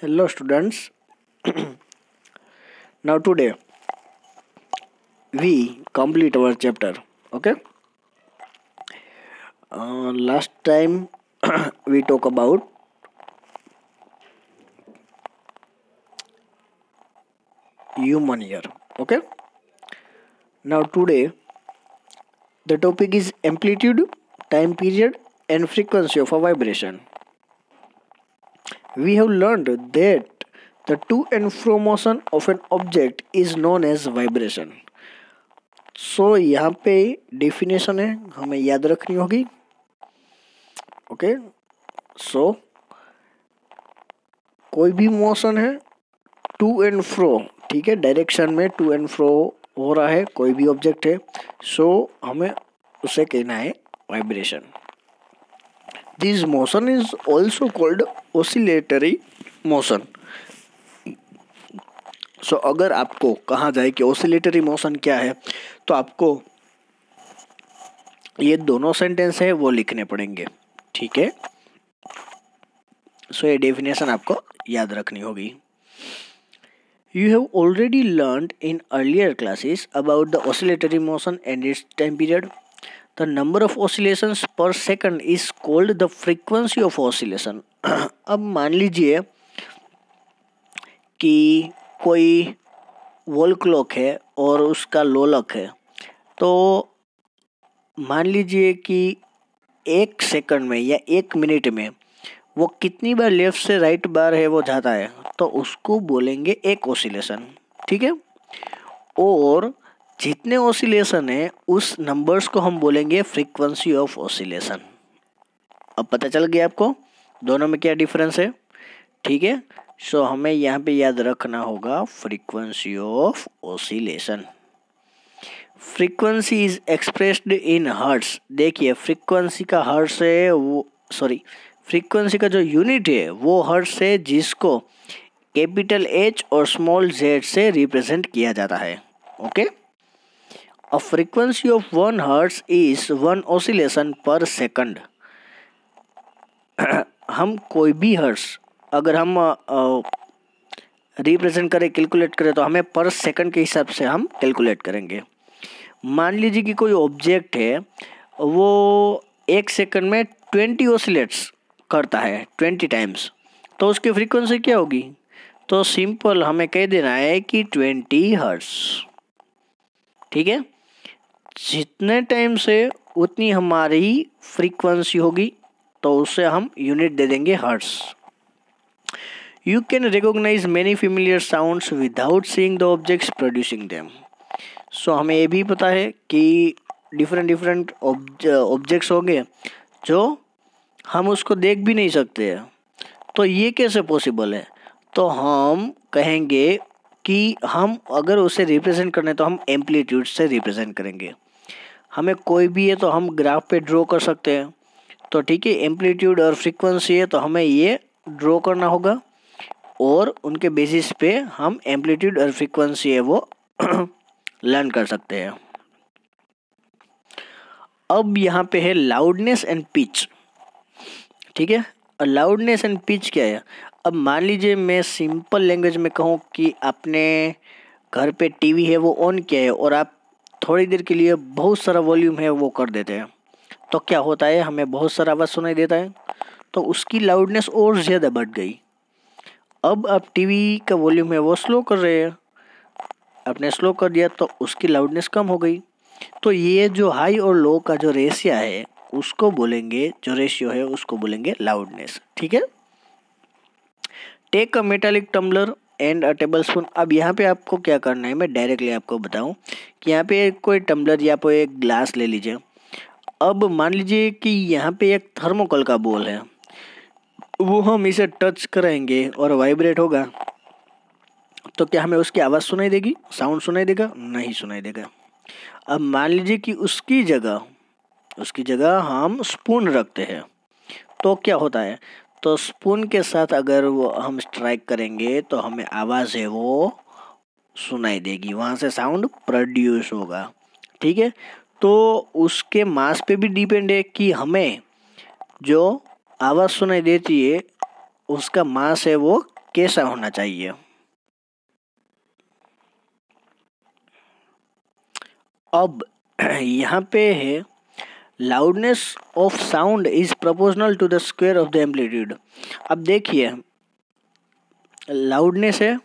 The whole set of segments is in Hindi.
hello students now today we complete our chapter okay uh, last time we talk about human year okay now today the topic is amplitude time period and frequency of a vibration we have learned that the to and fro motion of an object is known as vibration. So so, यहाँ पे डेफिनेशन है हमें याद रखनी होगी ओके सो कोई भी मोशन है टू एंड फ्रो ठीक है डायरेक्शन में टू एंड फ्रो हो रहा है कोई भी ऑब्जेक्ट है सो so, हमें उसे कहना है vibration this motion is also called oscillatory motion so अगर आपको कहा जाए कि ओसिलेटरी मोशन क्या है तो आपको ये दोनों सेंटेंस है वो लिखने पड़ेंगे ठीक है सो ये डेफिनेशन आपको याद रखनी होगी you have already learn in earlier classes about the oscillatory motion and it's time period the number of oscillations per second is called the frequency of oscillation अब मान लीजिए कि कोई वॉल क्लॉक है और उसका लोलक है तो मान लीजिए कि एक सेकंड में या एक मिनट में वो कितनी बार लेफ्ट से राइट बार है वो जाता है तो उसको बोलेंगे एक ओसिलेशन ठीक है और जितने ओसिलेशन हैं उस नंबर्स को हम बोलेंगे फ्रीक्वेंसी ऑफ ओसिलेशन अब पता चल गया आपको दोनों में क्या डिफरेंस है ठीक है सो हमें यहाँ पे याद रखना होगा frequency of oscillation frequency is expressed in hertz देखिए फ्रीक्वेंसी का हर्ट्स है वो सॉरी फ्रीक्वेंसी का जो यूनिट है वो हर्ट्स है जिसको कैपिटल एच और स्मॉल जेड से रिप्रेजेंट किया जाता है okay okay? A frequency of 1 hertz is 1 oscillation per second. हम कोई भी हर्ट्स अगर हम रिप्रेजेंट करें कैलकुलेट करें तो हमें पर सेकंड के हिसाब से हम कैलकुलेट करेंगे मान लीजिए कि कोई ऑब्जेक्ट है वो एक सेकंड में ट्वेंटी ओसिलेट्स करता है ट्वेंटी टाइम्स तो उसकी फ्रीक्वेंसी क्या होगी तो सिंपल हमें कह देना है कि ट्वेंटी हर्ट्स ठीक है जितने टाइम से उतनी हमारी फ्रीक्वेंसी होगी तो उसे हम यूनिट दे देंगे hertz you can recognise many familiar sounds without seeing the objects producing them so हमें ये भी पता है कि डिफरेंट डिफरेंट ऑब्जेक्ट्स होंगे जो हम उसको देख भी नहीं सकते हैं तो ये कैसे पॉसिबल है तो हम कहेंगे कि हम अगर उसे रिप्रेजेंट करने तो हम एम्पलीट्यूड से रिप्रेजेंट करेंगे हमें कोई भी है तो हम ग्राफ पे ड्रॉ कर सकते हैं तो ठीक है एम्पलीट्यूड और फ्रीक्वेंसी है तो हमें ये ड्रॉ करना होगा और उनके बेसिस पे हम एम्पलीट्यूड और फ्रीक्वेंसी है वो लर्न कर सकते हैं अब यहाँ पे है लाउडनेस एंड पिच ठीक है और लाउडनेस एंड पिच क्या है अब मान लीजिए मैं सिंपल लैंग्वेज में कहूँ कि आपने घर पे टीवी है वो ऑन किया है और आप थोड़ी देर के लिए बहुत सारा वॉल्यूम है वो कर देते हैं तो क्या होता है हमें बहुत सारा आवाज़ सुनाई देता है तो उसकी लाउडनेस और ज़्यादा बढ़ गई अब आप टीवी का वॉल्यूम है वो स्लो कर रहे हैं आपने स्लो कर दिया तो उसकी लाउडनेस कम हो गई तो ये जो हाई और लो का जो रेशिया है उसको बोलेंगे जो रेशियो है उसको बोलेंगे लाउडनेस ठीक है take a metallic tumbler and a tablespoon अब यहाँ पे आपको क्या करना है मैं डायरेक्टली आपको बताऊँ कि यहाँ पे कोई टम्बलर या कोई एक ग्लास ले लीजिए अब मान लीजिए कि यहाँ पे एक थर्मोकोल का बोल है वो हम इसे टच करेंगे और वाइब्रेट होगा तो क्या हमें उसकी आवाज़ सुनाई देगी साउंड सुनाई देगा नहीं सुनाई देगा अब मान लीजिए कि उसकी जगह उसकी जगह हम स्पून रखते हैं तो क्या होता है तो स्पून के साथ अगर वो हम स्ट्राइक करेंगे तो हमें आवाज़ है वो सुनाई देगी वहाँ से साउंड प्रोड्यूस होगा ठीक है तो उसके मास पे भी डिपेंड है कि हमें जो आवाज़ सुनाई देती है उसका मास है वो कैसा होना चाहिए अब यहाँ पे है loudness of sound is proportional to the square of the amplitude अब देखिए लाउडनेस है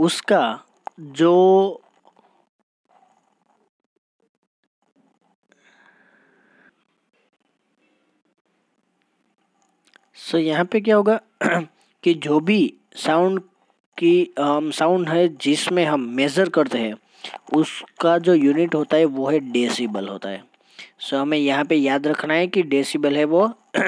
उसका जो सो so, यहाँ पे क्या होगा कि जो भी साउंड की साउंड um, है जिसमें हम मेज़र करते हैं उसका जो यूनिट होता है वो है डेसिबल होता है सो हमें यहाँ पे याद रखना है कि डेसिबल है वो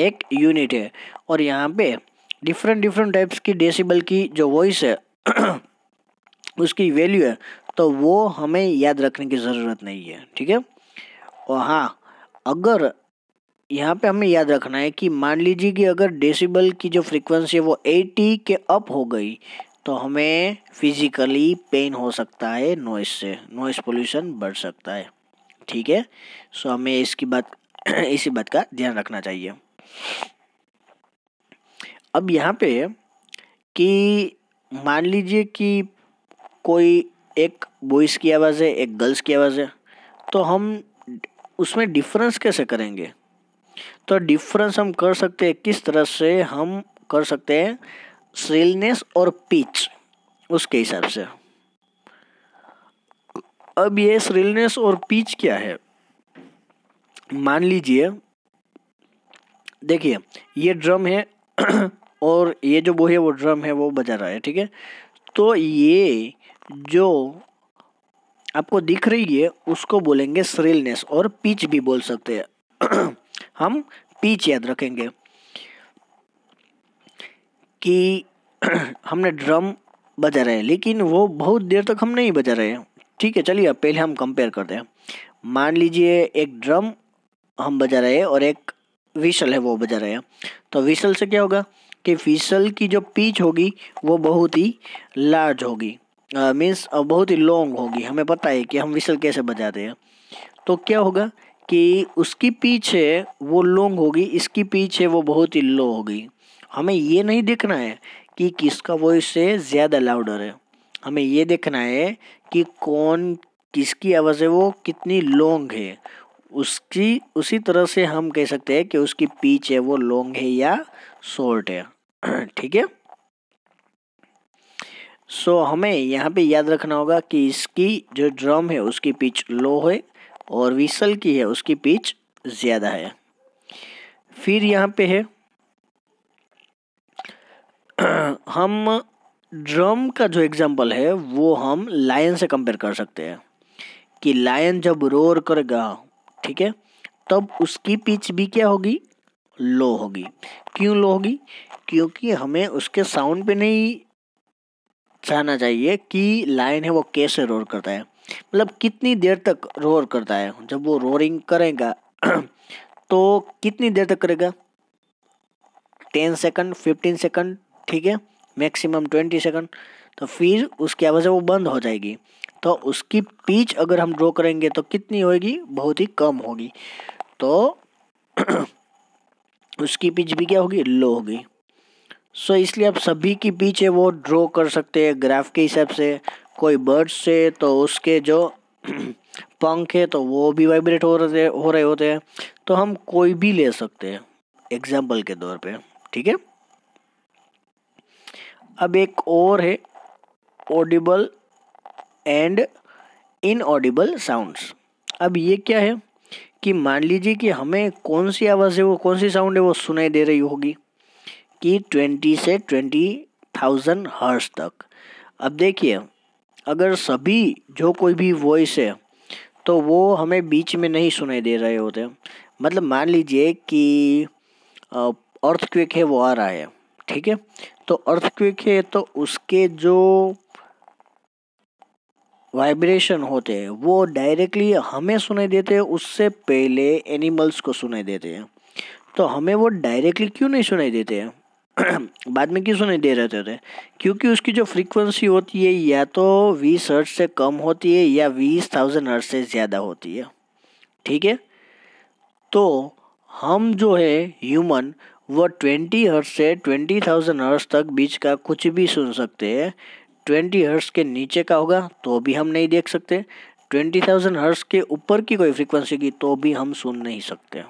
एक यूनिट है और यहाँ पे डिफरेंट डिफरेंट टाइप्स की डेसिबल की जो वॉइस है उसकी वैल्यू है तो वो हमें याद रखने की ज़रूरत नहीं है ठीक है और हाँ अगर यहाँ पे हमें याद रखना है कि मान लीजिए कि अगर डेसिबल की जो फ्रीक्वेंसी है वो 80 के अप हो गई तो हमें फिजिकली पेन हो सकता है नॉइस से नॉइस पोल्यूशन बढ़ सकता है ठीक है सो हमें इसकी बात इसी बात का ध्यान रखना चाहिए अब यहाँ पे कि मान लीजिए कि कोई एक बॉयज़ की आवाज़ है एक गर्ल्स की आवाज़ है तो हम उसमें डिफरेंस कैसे करेंगे तो डिफरेंस हम कर सकते हैं किस तरह से हम कर सकते हैं सेलनेस और पिच उसके हिसाब से अब ये श्रिलनेस और पीच क्या है मान लीजिए देखिए ये ड्रम है और ये जो वो है वो ड्रम है वो बजा रहा है ठीक है तो ये जो आपको दिख रही है उसको बोलेंगे श्रिलनेस और पीच भी बोल सकते हैं हम पीच याद रखेंगे कि हमने ड्रम बजा रहे हैं लेकिन वो बहुत देर तक हम नहीं बजा रहे हैं ठीक है चलिए अब पहले हम कंपेयर करते हैं मान लीजिए एक ड्रम हम बजा रहे हैं और एक विशल है वो बजा रहे हैं तो विशल से क्या होगा कि विशल की जो पीच होगी वो बहुत ही लार्ज होगी मीन्स uh, बहुत ही लॉन्ग होगी हमें पता है कि हम विशल कैसे बजाते हैं तो क्या होगा कि उसकी पीच है वो लॉन्ग होगी इसकी पीच है वो बहुत ही लो होगी हमें ये नहीं देखना है कि किसका वॉइस से ज़्यादा लाउडर है हमें ये देखना है कि कौन किसकी आवाज़ है वो कितनी लॉन्ग है उसकी उसी तरह से हम कह सकते हैं कि उसकी पीच है वो लॉन्ग है या शॉर्ट है ठीक है सो so, हमें यहाँ पे याद रखना होगा कि इसकी जो ड्रम है उसकी पिच लो है और विसल की है उसकी पिच ज़्यादा है फिर यहाँ पे है हम ड्रम का जो एग्जाम्पल है वो हम लायन से कंपेयर कर सकते हैं कि लायन जब रोर करेगा ठीक है तब उसकी पिच भी क्या होगी लो होगी क्यों लो होगी क्योंकि हमें उसके साउंड पे नहीं जाना चाहिए कि लायन है वो कैसे रोर करता है मतलब कितनी देर तक रोर करता है जब वो रोरिंग करेगा तो कितनी देर तक करेगा टेन सेकंड फिफ्टीन सेकंड ठीक है मैक्सिमम ट्वेंटी सेकंड तो फिर उसकी आवाज़ वो बंद हो जाएगी तो उसकी पीच अगर हम ड्रॉ करेंगे तो कितनी होगी बहुत ही कम होगी तो उसकी पिच भी क्या होगी लो होगी सो so, इसलिए आप सभी की पीच है वो ड्रॉ कर सकते हैं ग्राफ के हिसाब से कोई बर्ड से तो उसके जो पंख है तो वो भी वाइब्रेट हो रहे हो रहे होते हैं तो हम कोई भी ले सकते हैं एग्जाम्पल के तौर पे ठीक है अब एक और है ऑडिबल एंड इनऑडिबल साउंड्स अब ये क्या है कि मान लीजिए कि हमें कौन सी आवाज़ है वो कौन सी साउंड है वो सुनाई दे रही होगी कि ट्वेंटी से ट्वेंटी थाउजेंड हर्स तक अब देखिए अगर सभी जो कोई भी वॉइस है तो वो हमें बीच में नहीं सुनाई दे रहे होते मतलब मान लीजिए कि अर्थ क्विक है वो आ रहा है ठीक है तो अर्थक्विक है तो उसके जो वाइब्रेशन होते हैं वो डायरेक्टली हमें सुनाई देते हैं उससे पहले एनिमल्स को सुनाई देते हैं तो हमें वो डायरेक्टली क्यों नहीं सुनाई देते हैं बाद में क्यों सुनाई दे रहते थे क्योंकि उसकी जो फ्रीक्वेंसी होती है या तो बीस हर्ट से कम होती है या बीस थाउजेंड हर्ट से ज़्यादा होती है ठीक है तो हम जो है ह्यूमन वह ट्वेंटी हर्ट्स से ट्वेंटी थाउजेंड हर्ट्स तक बीच का कुछ भी सुन सकते हैं ट्वेंटी हर्ट्स के नीचे का होगा तो भी हम नहीं देख सकते ट्वेंटी थाउजेंड हर्ट्स के ऊपर की कोई फ्रीक्वेंसी की तो भी हम सुन नहीं सकते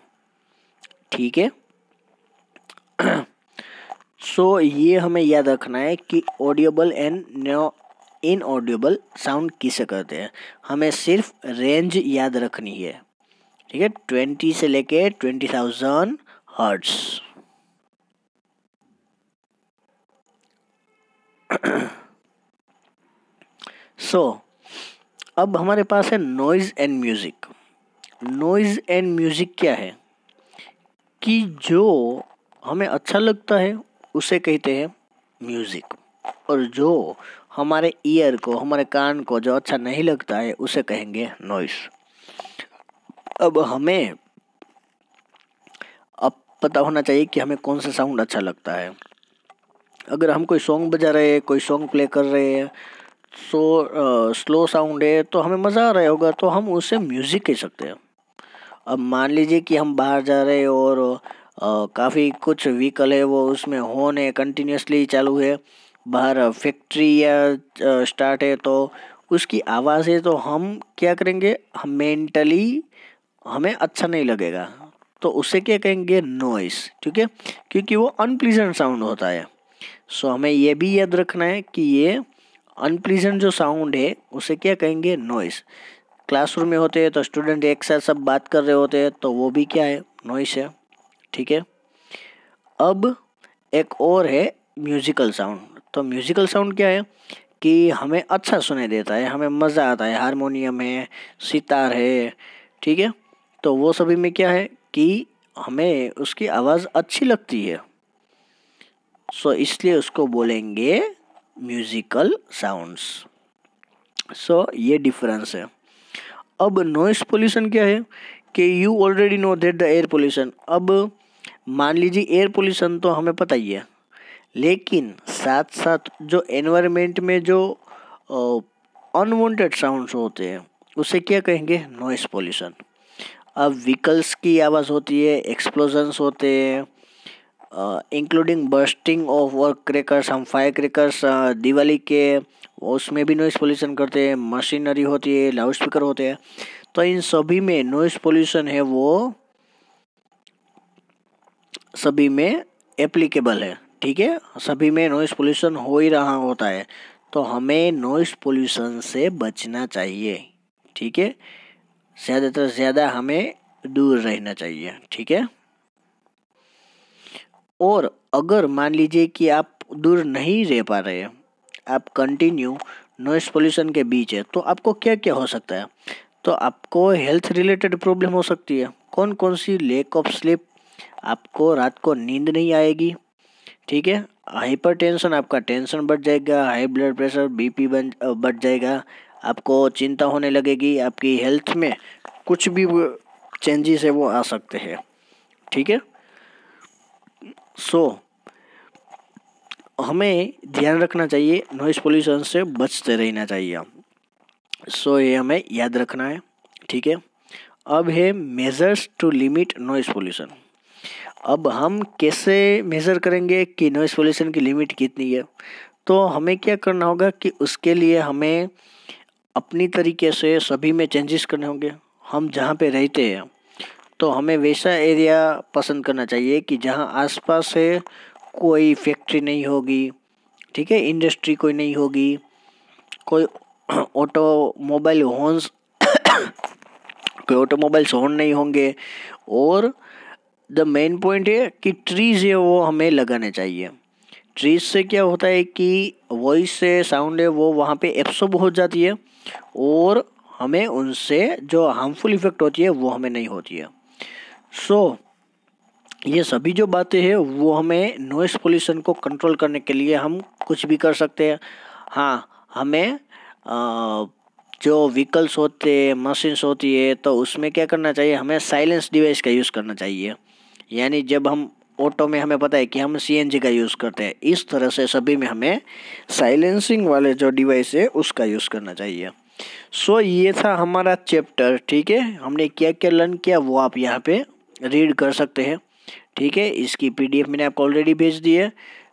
ठीक है सो so, ये हमें याद रखना है कि audible and no inaudible sound किसे कहते हैं हमें सिर्फ रेंज याद रखनी है ठीक है ट्वेंटी से लेके twenty thousand hertz so so, अब हमारे पास है noise and music noise and music क्या है कि जो हमें अच्छा लगता है उसे कहते हैं म्यूजिक और जो हमारे ईयर को हमारे कान को जो अच्छा नहीं लगता है उसे कहेंगे नॉइस अब हमें अब पता होना चाहिए कि हमें कौन सा साउंड अच्छा लगता है अगर हम कोई सॉन्ग बजा रहे हैं कोई सॉन्ग प्ले कर रहे हैं सो स्लो साउंड है तो हमें मज़ा आ रहा होगा तो हम उसे म्यूज़िक कह सकते हैं अब मान लीजिए कि हम बाहर जा रहे हैं और काफ़ी कुछ व्हीकल है वो उसमें हॉर्न है कंटिन्यूसली चालू है बाहर फैक्ट्री या स्टार्ट है तो उसकी आवाज़ है तो हम क्या करेंगे हम मेंटली हमें अच्छा नहीं लगेगा तो उसे क्या कहेंगे नॉइस ठीक है क्योंकि वो अनप्लीजेंट साउंड होता है सो हमें यह भी याद रखना है कि ये अनप्लीजेंट जो साउंड है उसे क्या कहेंगे नॉइस क्लासरूम में होते हैं तो स्टूडेंट एक साथ सब बात कर रहे होते हैं तो वो भी क्या है नॉइस है ठीक है अब एक और है म्यूज़िकल साउंड तो म्यूज़िकल साउंड क्या है कि हमें अच्छा सुने देता है हमें मज़ा आता है हारमोनियम है सितार है ठीक है तो वो सभी में क्या है कि हमें उसकी आवाज़ अच्छी लगती है सो so, इसलिए उसको बोलेंगे म्यूजिकल साउंड्स सो ये डिफरेंस है अब नॉइस पोल्यूशन क्या है कि you already know that the air pollution अब मान लीजिए एयर पोल्यूशन तो हमें पता ही है लेकिन साथ साथ जो एनवायरनमेंट में जो अनवांटेड साउंड्स होते हैं उसे क्या कहेंगे नॉइस पोल्यूशन अब व्हीकल्स की आवाज़ होती है एक्सप्लोजन्स होते हैं including bursting of work crackers हम फायर क्रेकर्स uh, दिवाली के उसमें भी नॉइस पोल्यूशन करते हैं मशीनरी होती है लाउड स्पीकर होते हैं तो इन सभी में नॉइस पोल्यूशन है वो सभी में एप्लीकेबल है ठीक है सभी में नॉइस पोल्यूशन हो ही रहा होता है तो हमें नॉइस पोल्यूशन से बचना चाहिए ठीक है ज़्यादातर ज़्यादा हमें दूर रहना चाहिए ठीक है और अगर मान लीजिए कि आप दूर नहीं रह पा रहे हैं आप कंटिन्यू नॉइस पोल्यूशन के बीच है तो आपको क्या क्या हो सकता है तो आपको हेल्थ रिलेटेड प्रॉब्लम हो सकती है कौन कौन सी लेक ऑफ स्लीप आपको रात को नींद नहीं आएगी ठीक है हाइपर टेंशन आपका टेंशन बढ़ जाएगा हाई ब्लड प्रेशर बीपी बन बढ़ जाएगा आपको चिंता होने लगेगी आपकी हेल्थ में कुछ भी चेंजेस है वो आ सकते हैं ठीक है सो so, हमें ध्यान रखना चाहिए नॉइज़ पोल्यूशन से बचते रहना चाहिए सो so, ये हमें याद रखना है ठीक है अब है measures to limit noise pollution अब हम कैसे मेज़र करेंगे कि नॉइज़ पोल्यूशन की लिमिट कितनी है तो हमें क्या करना होगा कि उसके लिए हमें अपनी तरीके से सभी में चेंजेस करने होंगे हम जहाँ पे रहते हैं तो हमें वैसा एरिया पसंद करना चाहिए कि जहाँ आसपास है कोई फैक्ट्री नहीं होगी ठीक है इंडस्ट्री कोई नहीं होगी कोई ऑटोमोबाइल हॉर्न्स कोई ऑटोमोबाइल्स हॉर्न नहीं होंगे और द मेन पॉइंट है कि ट्रीज है वो हमें लगाने चाहिए ट्रीज से क्या होता है कि वॉइस से साउंड है वो वहाँ पे एब्सॉर्ब हो जाती है और हमें उनसे जो हार्मफुल इफेक्ट होती है वो हमें नहीं होती है सो so, ये सभी जो बातें हैं वो हमें नॉइस पोल्यूशन को कंट्रोल करने के लिए हम कुछ भी कर सकते हैं हाँ हमें आ, जो व्हीकल्स होते हैं मशीन्स होती है तो उसमें क्या करना चाहिए हमें साइलेंस डिवाइस का यूज़ करना चाहिए यानी जब हम ऑटो में हमें पता है कि हम सीएनजी का यूज़ करते हैं इस तरह से सभी में हमें साइलेंसिंग वाले जो डिवाइस है उसका यूज़ करना चाहिए सो so, ये था हमारा चैप्टर ठीक है हमने क्या क्या लर्न किया वो आप यहाँ पे रीड कर सकते हैं ठीक है इसकी पीडीएफ मैंने आपको ऑलरेडी भेज दी है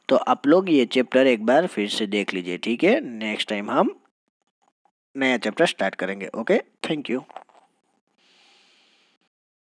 तो आप लोग ये चैप्टर एक बार फिर से देख लीजिए ठीक है नेक्स्ट टाइम हम नया चैप्टर स्टार्ट करेंगे ओके थैंक यू